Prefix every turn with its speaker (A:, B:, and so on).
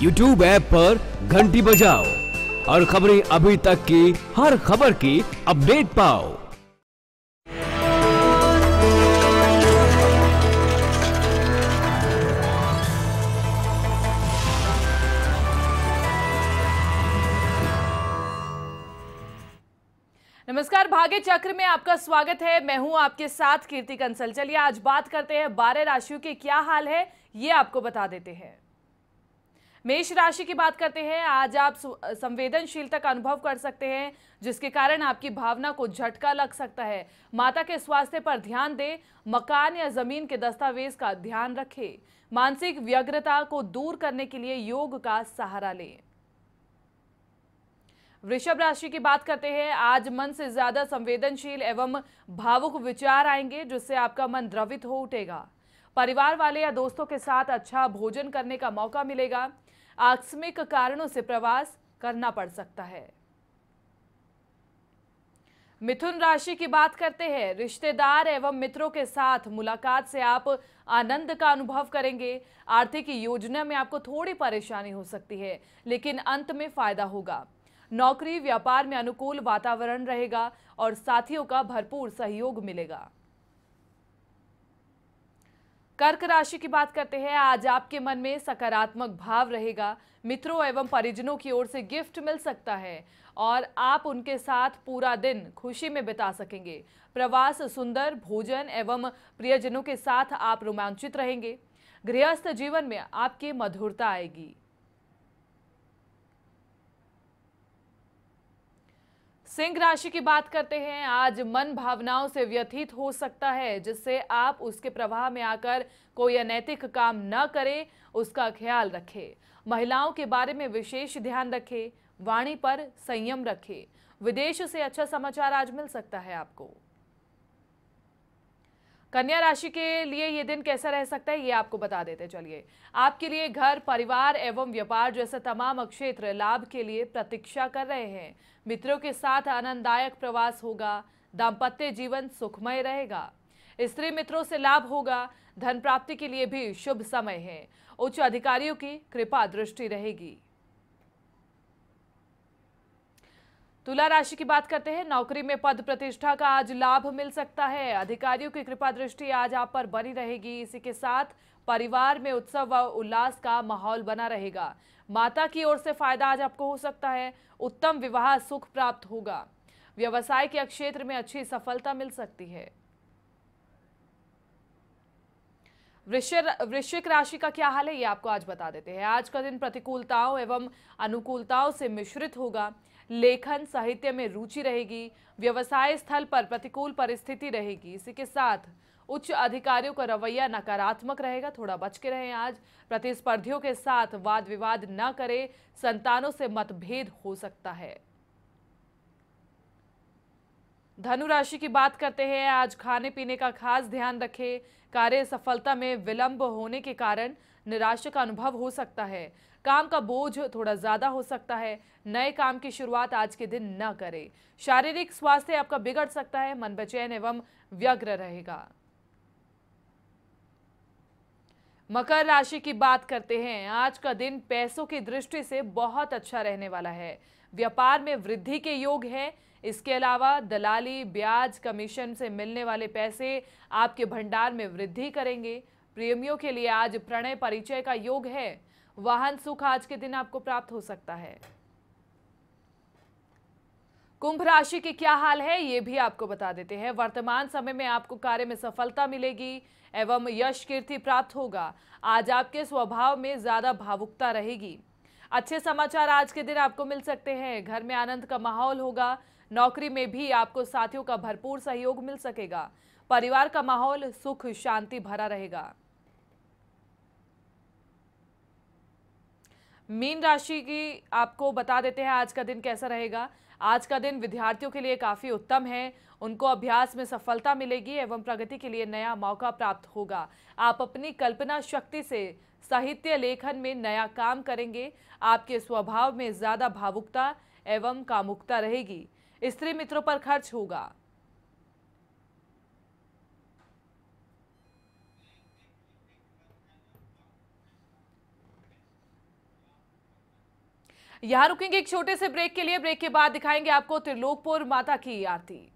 A: YouTube app पर घंटी बजाओ और खबरें अभी तक की हर खबर की अपडेट पाओ नमस्कार भाग्य चक्र में आपका स्वागत है मैं हूं आपके साथ कीर्ति कंसल चलिए आज बात करते हैं बारह राशियों के क्या हाल है ये आपको बता देते हैं मेष राशि की बात करते हैं आज आप संवेदनशीलता का अनुभव कर सकते हैं जिसके कारण आपकी भावना को झटका लग सकता है माता के स्वास्थ्य पर ध्यान दें मकान या जमीन के दस्तावेज का ध्यान रखें मानसिक व्यग्रता को दूर करने के लिए योग का सहारा लें वृषभ राशि की बात करते हैं आज मन से ज्यादा संवेदनशील एवं भावुक विचार आएंगे जिससे आपका मन द्रवित हो उठेगा परिवार वाले या दोस्तों के साथ अच्छा भोजन करने का मौका मिलेगा आकस्मिक कारणों से प्रवास करना पड़ सकता है मिथुन राशि की बात करते हैं रिश्तेदार एवं मित्रों के साथ मुलाकात से आप आनंद का अनुभव करेंगे आर्थिक योजना में आपको थोड़ी परेशानी हो सकती है लेकिन अंत में फायदा होगा नौकरी व्यापार में अनुकूल वातावरण रहेगा और साथियों का भरपूर सहयोग मिलेगा कर्क राशि की बात करते हैं आज आपके मन में सकारात्मक भाव रहेगा मित्रों एवं परिजनों की ओर से गिफ्ट मिल सकता है और आप उनके साथ पूरा दिन खुशी में बिता सकेंगे प्रवास सुंदर भोजन एवं प्रियजनों के साथ आप रोमांचित रहेंगे गृहस्थ जीवन में आपकी मधुरता आएगी सिंह राशि की बात करते हैं आज मन भावनाओं से व्यथित हो सकता है जिससे आप उसके प्रवाह में आकर कोई अनैतिक काम न करें उसका ख्याल रखें महिलाओं के बारे में विशेष ध्यान रखें वाणी पर संयम रखें विदेश से अच्छा समाचार आज मिल सकता है आपको कन्या राशि के लिए ये दिन कैसा रह सकता है ये आपको बता देते चलिए आपके लिए घर परिवार एवं व्यापार जैसे तमाम क्षेत्र लाभ के लिए प्रतीक्षा कर रहे हैं मित्रों के साथ आनंददायक प्रवास होगा दाम्पत्य जीवन सुखमय रहेगा स्त्री मित्रों से लाभ होगा धन प्राप्ति के लिए भी शुभ समय है उच्च अधिकारियों की कृपा दृष्टि रहेगी तुला राशि की बात करते हैं नौकरी में पद प्रतिष्ठा का आज लाभ मिल सकता है अधिकारियों की कृपा दृष्टि आज आप पर बनी रहेगी इसी के साथ परिवार में उत्सव व उल्लास का माहौल बना रहेगा माता की ओर से फायदा आज आपको हो सकता है उत्तम विवाह सुख प्राप्त होगा व्यवसाय के क्षेत्र में अच्छी सफलता मिल सकती है वृश्चिक राशि का क्या हाल है ये आपको आज बता देते हैं आज का दिन प्रतिकूलताओं एवं अनुकूलताओं से मिश्रित होगा लेखन साहित्य में रुचि रहेगी व्यवसाय स्थल पर प्रतिकूल परिस्थिति रहेगी इसी के साथ उच्च अधिकारियों का रवैया नकारात्मक रहेगा थोड़ा बच के रहें आज प्रतिस्पर्धियों के साथ वाद विवाद न करें संतानों से मतभेद हो सकता है धनु राशि की बात करते हैं आज खाने पीने का खास ध्यान रखें कार्य सफलता में विलंब होने के कारण निराशा का अनुभव हो सकता है काम का बोझ थोड़ा ज़्यादा हो सकता है नए काम की शुरुआत आज के दिन न करें शारीरिक स्वास्थ्य आपका बिगड़ सकता है मन बचैन एवं व्यग्र रहेगा मकर राशि की बात करते हैं आज का दिन पैसों की दृष्टि से बहुत अच्छा रहने वाला है व्यापार में वृद्धि के योग है इसके अलावा दलाली ब्याज कमीशन से मिलने वाले पैसे आपके भंडार में वृद्धि करेंगे प्रेमियों के लिए आज प्रणय परिचय का योग है वाहन सुख आज के दिन आपको प्राप्त हो सकता है कुंभ राशि के क्या हाल है ये भी आपको बता देते हैं वर्तमान समय में आपको कार्य में सफलता मिलेगी एवं यश कीर्ति प्राप्त होगा आज आपके स्वभाव में ज़्यादा भावुकता रहेगी अच्छे समाचार आज के दिन आपको मिल सकते हैं घर में आनंद का माहौल होगा नौकरी में भी आपको साथियों का भरपूर सहयोग मिल सकेगा परिवार का माहौल सुख शांति भरा रहेगा मीन राशि की आपको बता देते हैं आज का दिन कैसा रहेगा आज का दिन विद्यार्थियों के लिए काफ़ी उत्तम है उनको अभ्यास में सफलता मिलेगी एवं प्रगति के लिए नया मौका प्राप्त होगा आप अपनी कल्पना शक्ति से साहित्य लेखन में नया काम करेंगे आपके स्वभाव में ज़्यादा भावुकता एवं कामुकता रहेगी स्त्री मित्रों पर खर्च होगा यहां रुकेंगे एक छोटे से ब्रेक के लिए ब्रेक के बाद दिखाएंगे आपको त्रिलोकपुर माता की आरती